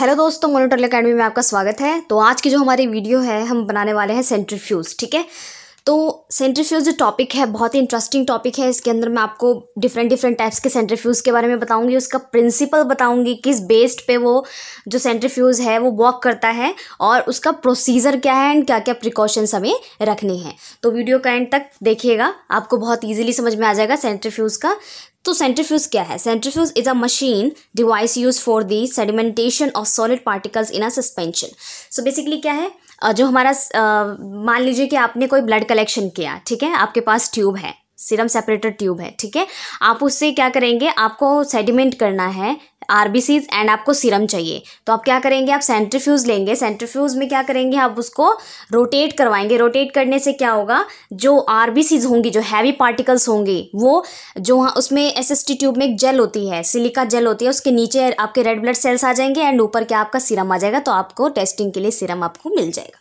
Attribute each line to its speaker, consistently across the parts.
Speaker 1: Hello दोस्तों मोनोटल academy में आपका स्वागत है तो आज की जो हमारी वीडियो है हम बनाने वाले हैं सेंट्रीफ्यूज ठीक है तो सेंट्रीफ्यूज जो टॉपिक है बहुत ही इंटरेस्टिंग टॉपिक है इसके अंदर मैं आपको डिफरेंट डिफरेंट टाइप्स के सेंट्रीफ्यूज के बारे में बताऊंगी उसका प्रिंसिपल बताऊंगी किस बेस्ड पे वो जो सेंट्रीफ्यूज है वो वर्क करता है और उसका प्रोसीजर क्या है एंड क्या क्या प्रिकॉशंस हमें रखने हैं तो वीडियो का एंड तक देखिएगा आपको बहुत ईजिली समझ में आ जाएगा सेंट्रीफ्यूज का तो सेंट्रीफ्यूज क्या है centrifuge is a machine device use for the sedimentation of solid particles in a suspension so basically क्या है जो हमारा मान लीजिए कि आपने कोई ब्लड कलेक्शन किया ठीक है आपके पास ट्यूब है सीरम सेपरेटर ट्यूब है ठीक है आप उससे क्या करेंगे आपको सेडिमेंट करना है आर एंड आपको सीरम चाहिए तो आप क्या करेंगे आप सेंट्रीफ्यूज लेंगे सेंट्रीफ्यूज में क्या करेंगे आप उसको रोटेट करवाएंगे रोटेट करने से क्या होगा जो आर होंगी जो हैवी पार्टिकल्स होंगे वो जो हाँ उसमें एस ट्यूब में एक जेल होती है सिलिका जेल होती है उसके नीचे आपके रेड ब्लड सेल्स आ जाएंगे एंड ऊपर क्या आपका सीरम आ जाएगा तो आपको टेस्टिंग के लिए सीरम आपको मिल जाएगा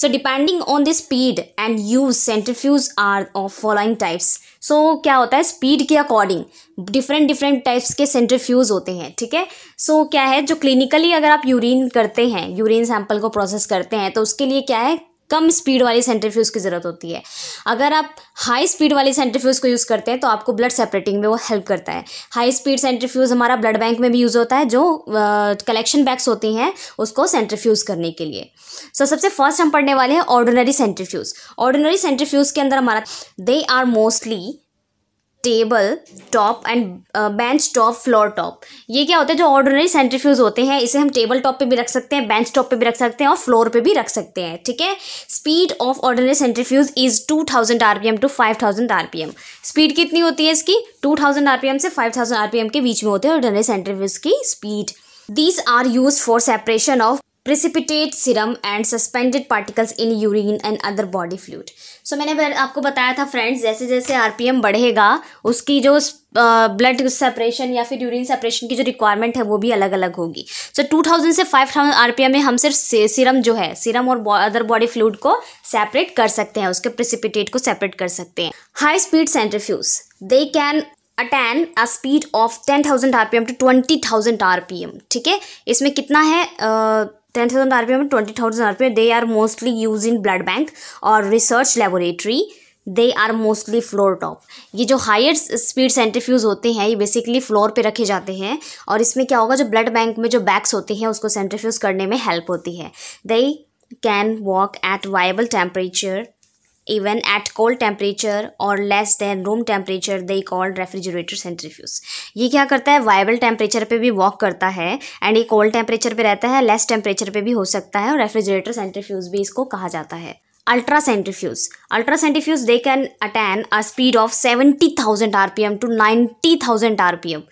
Speaker 1: so depending on the speed and use centrifuges are of following types so so, क्या होता है स्पीड के अकॉर्डिंग डिफरेंट डिफरेंट टाइप्स के सेंट्रीफ्यूज होते हैं ठीक है सो so, क्या है जो क्लिनिकली अगर आप यूरिन करते हैं यूरिन सैंपल को प्रोसेस करते हैं तो उसके लिए क्या है कम स्पीड वाली सेंट्रीफ्यूज़ की ज़रूरत होती है अगर आप हाई स्पीड वाली सेंट्रीफ्यूज़ को यूज़ करते हैं तो आपको ब्लड सेपरेटिंग में वो हेल्प करता है हाई स्पीड सेंट्रीफ्यूज़ हमारा ब्लड बैंक में भी यूज़ होता है जो कलेक्शन बैग्स होती हैं उसको सेंट्रीफ्यूज़ करने के लिए सो so, सबसे फर्स्ट हम पढ़ने वाले हैं ऑर्डिनरी सेंट्रीफ्यूज़ ऑर्डिनरी सेंट्रीफ्यूज़ के अंदर हमारा they are mostly table top and bench top floor top ये क्या होता है जो ऑर्डिनरी सेंट्रीफ्यूज होते हैं इसे हम टेबल टॉप पे भी रख सकते हैं बेंच टॉप पे भी रख सकते हैं और फ्लोर पे भी रख सकते हैं ठीक है speed of ordinary centrifuge is two thousand R P M to five thousand R P M speed कितनी होती है इसकी two thousand R P M से five thousand R P M के बीच में होते हैं ऑर्डिनरी सेंट्रीफ्यूज की speed these are use for separation of precipitate serum and suspended particles in urine and other body fluid so मैंने आपको बताया था फ्रेंड्स जैसे जैसे एम बढ़ेगा उसकी जो ब्लड सेपरेशन या फिर यूरिन सेपरेशन की जो रिक्वायरमेंट है वो भी अलग अलग होगी सो so, 2000 से 5000 आरपीएम में हम सिर्फ सिरम जो है सिरम और अदर बॉडी फ्लूड को सेपरेट कर सकते हैं उसके प्रिसिपिटेट को सेपरेट कर सकते हैं high speed centrifuge they can attain a speed of ten thousand R P M to twenty thousand R P M ठीक है इसमें कितना है uh, ten thousand R P M twenty thousand R P M they are mostly use in blood bank और research laboratory they are mostly floor top ये जो higher speed centrifuge होते हैं ये बेसिकली फ्लोर पे रखे जाते हैं और इसमें क्या होगा जो ब्लड बैंक में जो बैग्स होते हैं उसको सेंट्रीफ्यूज करने में हेल्प होती है they can walk at viable temperature even at cold temperature or less than room temperature they called refrigerator centrifuge ये क्या करता है वाइबल टेम्परेचर पे भी वॉक करता है एंड ये कोल्ड टेम्परेचर पे रहता है लेस टेम्परेचर पे भी हो सकता है और रेफ्रिजरेटर सेंट्रीफ्यूज भी इसको कहा जाता है they can a speed of seventy thousand R P M to ninety thousand R P M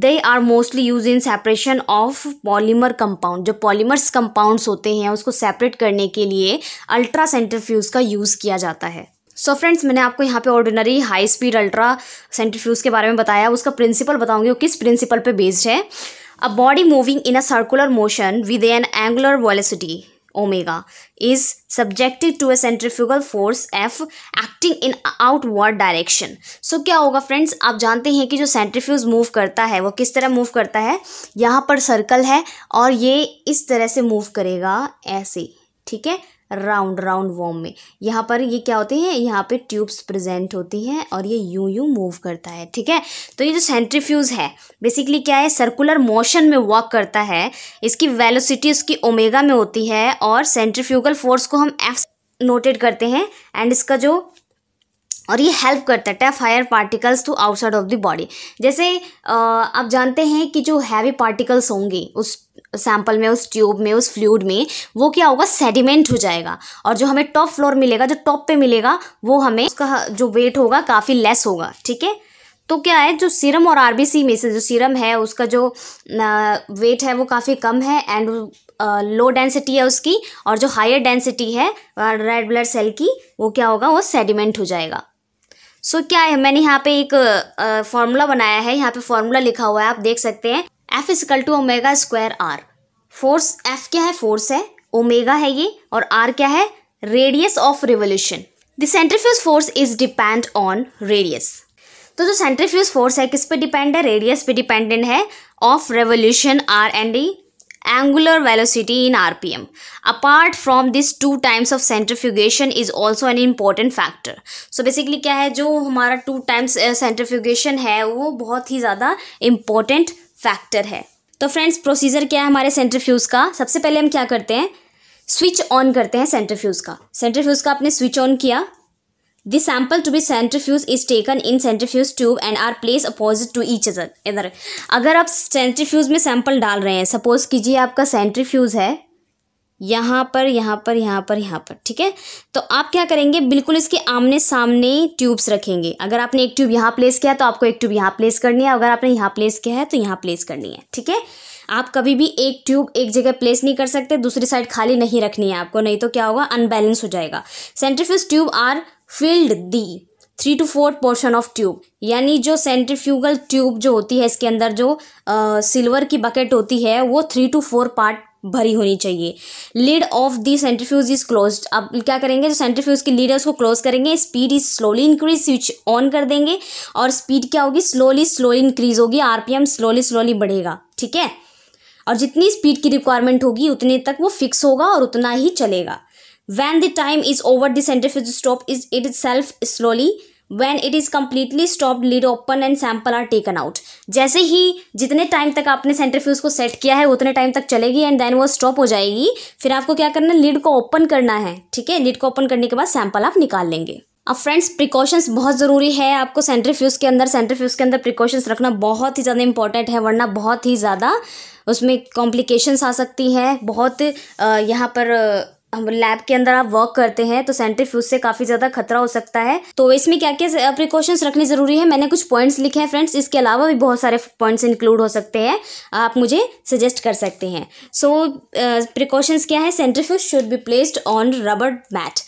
Speaker 1: they are mostly use in separation of polymer compound जो पॉलीमर्स कंपाउंड्स होते हैं उसको सेपरेट करने के लिए अल्ट्रा सेंट्रीफ्यूज का यूज़ किया जाता है सो so फ्रेंड्स मैंने आपको यहाँ पे ordinary high speed ultra centrifuge के बारे में बताया उसका प्रिंसिपल बताऊंगी वो किस प्रिंसिपल पे बेस्ड है a body moving in a circular motion with an angular velocity omega is subjected to a centrifugal force F acting in outward direction. So क्या होगा friends आप जानते हैं कि जो centrifuge move करता है वो किस तरह move करता है यहाँ पर circle है और ये इस तरह से move करेगा ऐसे ठीक है राउंड राउंड वॉर्म में यहाँ पर ये क्या होते हैं यहाँ पे ट्यूब्स प्रेजेंट होती हैं और ये यूं यूं मूव करता है ठीक है तो ये जो सेंट्रीफ्यूज है बेसिकली क्या है सर्कुलर मोशन में वॉक करता है इसकी वेलोसिटी उसकी ओमेगा में होती है और सेंट्रीफ्यूगल फोर्स को हम एफ नोटेड करते हैं एंड इसका जो और ये हेल्प करता है tough higher particles to outside of the body जैसे आप जानते हैं कि जो हैवी पार्टिकल्स होंगे उस सैंपल में उस ट्यूब में उस फ्लूड में वो क्या होगा सेडिमेंट हो जाएगा और जो हमें टॉप फ्लोर मिलेगा जो टॉप पे मिलेगा वो हमें उसका जो वेट होगा काफ़ी लेस होगा ठीक है तो क्या है जो सीरम और आरबीसी में से जो सीरम है उसका जो वेट है वो काफ़ी कम है एंड लो डेंसिटी है उसकी और जो हायर डेंसिटी है रेड ब्लड सेल की वो क्या होगा वो सेडिमेंट हो जाएगा सो so, क्या है मैंने यहाँ पे एक फार्मूला बनाया है यहाँ पे फॉर्मूला लिखा हुआ है आप देख सकते हैं F equal to omega square R force F क्या है फोर्स है ओमेगा है ये और आर क्या है radius of revolution the centrifuge force is depend on radius तो जो सेंट्रीफ्यूज फोर्स है किस पे डिपेंड है रेडियस पे डिपेंडेंट है of revolution R and angular velocity in R P M apart from this to times of centrifugation is also an important factor so basically क्या है जो हमारा टू टाइम्स सेंट्रीफ्यूगेशन है वो बहुत ही ज़्यादा इम्पॉर्टेंट फैक्टर है तो फ्रेंड्स प्रोसीजर क्या है हमारे सेंट्रीफ्यूज का सबसे पहले हम क्या करते हैं स्विच ऑन करते हैं सेंट्रीफ्यूज का सेंटर फ्यूज़ का आपने स्विच ऑन किया the sample to be centrifuge is taken in centrifuge tube and are place opposite to each other इधर अगर आप फ्यूज में सैंपल डाल रहे हैं सपोज कीजिए आपका फ्यूज़ है यहाँ पर यहाँ पर यहाँ पर यहाँ पर ठीक है तो आप क्या करेंगे बिल्कुल इसके आमने सामने ट्यूब्स रखेंगे अगर आपने एक ट्यूब यहाँ प्लेस किया तो आपको एक ट्यूब यहाँ प्लेस करनी है अगर आपने यहाँ प्लेस किया है तो यहाँ प्लेस करनी है ठीक है आप कभी भी एक ट्यूब एक जगह प्लेस नहीं कर सकते दूसरी साइड खाली नहीं रखनी है आपको नहीं तो क्या होगा अनबैलेंस हो जाएगा centrifuge tube are filled the three to four portion of tube यानी जो सेंट्रीफ्यूगल ट्यूब जो होती है इसके अंदर जो सिल्वर की बकेट होती है वो थ्री टू फोर पार्ट भरी होनी चाहिए lid of the centrifuge is close अब क्या करेंगे जो सेंट्रीफ्यूज की लीड है उसको क्लोज करेंगे speed is slowly increase switch on कर देंगे और स्पीड क्या होगी स्लोली स्लोली इंक्रीज होगी आरपीएम स्लोली स्लोली बढ़ेगा ठीक है और जितनी स्पीड की रिक्वायरमेंट होगी उतने तक वो फिक्स होगा और उतना ही चलेगा when the time is over the centrifuge stop is itself slowly when it is completely stopped lid open and sample are taken out जैसे ही जितने टाइम तक आपने सेंट्रीफ्यूज को सेट किया है उतने टाइम तक चलेगी एंड देन वो स्टॉप हो जाएगी फिर आपको क्या करना है लीड को ओपन करना है ठीक है लीड को ओपन करने के बाद सैंपल आप निकाल लेंगे अब फ्रेंड्स प्रिकॉशंस बहुत ज़रूरी है आपको सेंट्रीफ्यूज के अंदर सेंट्रीफ्यूज के अंदर प्रिकॉशंस रखना बहुत ही ज़्यादा इंपॉर्टेंट है वरना बहुत ही ज़्यादा उसमें कॉम्प्लिकेशंस आ सकती हैं बहुत यहाँ पर हम लैब के अंदर आप वर्क करते हैं तो सेंट्रीफ्यूज से काफ़ी ज़्यादा खतरा हो सकता है तो इसमें क्या क्या प्रिकॉशंस रखने ज़रूरी है मैंने कुछ पॉइंट्स लिखे हैं फ्रेंड्स इसके अलावा भी बहुत सारे पॉइंट्स इंक्लूड हो सकते हैं आप मुझे सजेस्ट कर सकते हैं सो प्रिकॉशंस क्या है centrifuge should be placed on rubber mat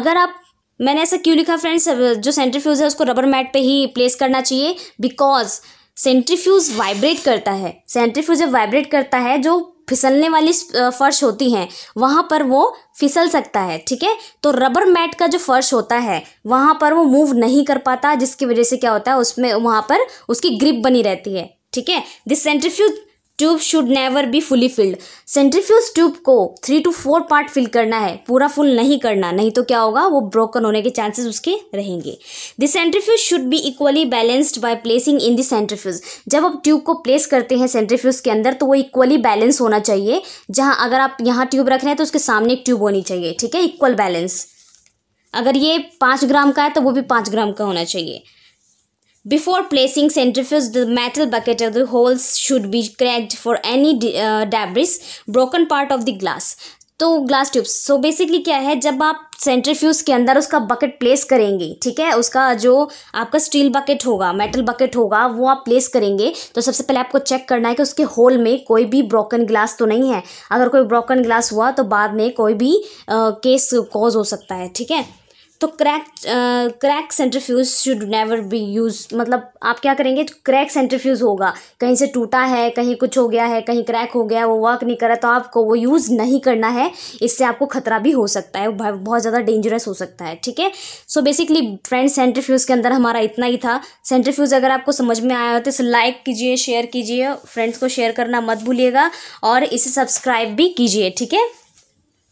Speaker 1: अगर आप मैंने ऐसा क्यों लिखा फ्रेंड्स जो सेंट्रीफ्यूज है उसको रबर मैट पर ही प्लेस करना चाहिए बिकॉज सेंट्रीफ्यूज वाइब्रेट करता है सेंट्रीफ्यूज जब वाइब्रेट करता है जो फिसलने वाली फर्श होती हैं वहाँ पर वो फिसल सकता है ठीक है तो रबर मैट का जो फर्श होता है वहाँ पर वो मूव नहीं कर पाता जिसकी वजह से क्या होता है उसमें वहाँ पर उसकी ग्रिप बनी रहती है ठीक है this centrifuge tube should never be fully filled centrifuge tube को three to four part fill करना है पूरा फुल नहीं करना नहीं तो क्या होगा वो ब्रोकन होने के चांसेस उसके रहेंगे the centrifuge should be equally balanced by placing in the centrifuge जब आप ट्यूब को प्लेस करते हैं सेंट्रीफ्यूज के अंदर तो वो इक्वली बैलेंस होना चाहिए जहाँ अगर आप यहाँ ट्यूब रख रहे हैं तो उसके सामने एक ट्यूब होनी चाहिए ठीक है इक्वल बैलेंस अगर ये पाँच ग्राम का है तो वो भी पाँच ग्राम का होना चाहिए Before placing centrifuge, the metal bucket of the holes should be cracked for any uh, debris, broken part of the glass. तो ग्लास ट्यूब्स सो बेसिकली क्या है जब आप सेंट्रीफ्यूज के अंदर उसका बकेट प्लेस करेंगे ठीक है उसका जो आपका स्टील बकेट होगा मेटल बकेट होगा वो आप प्लेस करेंगे तो सबसे पहले आपको चेक करना है कि उसके होल में कोई भी ब्रोकन ग्लास तो नहीं है अगर कोई ब्रोकन ग्लास हुआ तो बाद में कोई भी केस uh, कॉज हो सकता है ठीक है तो crack crack centrifuge should never be use मतलब आप क्या करेंगे क्रैक तो सेंट्रीफ्यूज होगा कहीं से टूटा है कहीं कुछ हो गया है कहीं क्रैक हो गया वो वर्क नहीं करा तो आपको वो यूज़ नहीं करना है इससे आपको खतरा भी हो सकता है बहुत ज़्यादा डेंजरस हो सकता है ठीक है सो बेसिकली फ्रेंड्स सेंट्रीफ्यूज के अंदर हमारा इतना ही था सेंट्रीफ्यूज अगर आपको समझ में आया हो तो इसे लाइक कीजिए शेयर कीजिए फ्रेंड्स को शेयर करना मत भूलिएगा और इसे सब्सक्राइब भी कीजिए ठीक है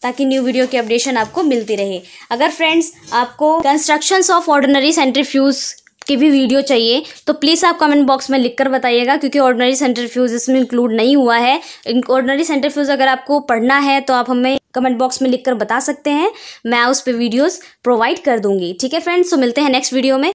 Speaker 1: ताकि न्यू वीडियो की अपडेशन आपको मिलती रहे अगर फ्रेंड्स आपको कंस्ट्रक्शन ऑफ ऑर्डनरी सेंट्रीफ्यूज की भी वीडियो चाहिए तो प्लीज़ आप कमेंट बॉक्स में लिखकर बताइएगा क्योंकि ऑर्डनरी सेंटरफ्यूज इसमें इंक्लूड नहीं हुआ है ऑर्डनरी सेंटरफ्यूज अगर आपको पढ़ना है तो आप हमें कमेंट बॉक्स में लिखकर बता सकते हैं मैं उस पर वीडियोज़ प्रोवाइड कर दूंगी ठीक है फ्रेंड्स तो मिलते हैं नेक्स्ट वीडियो में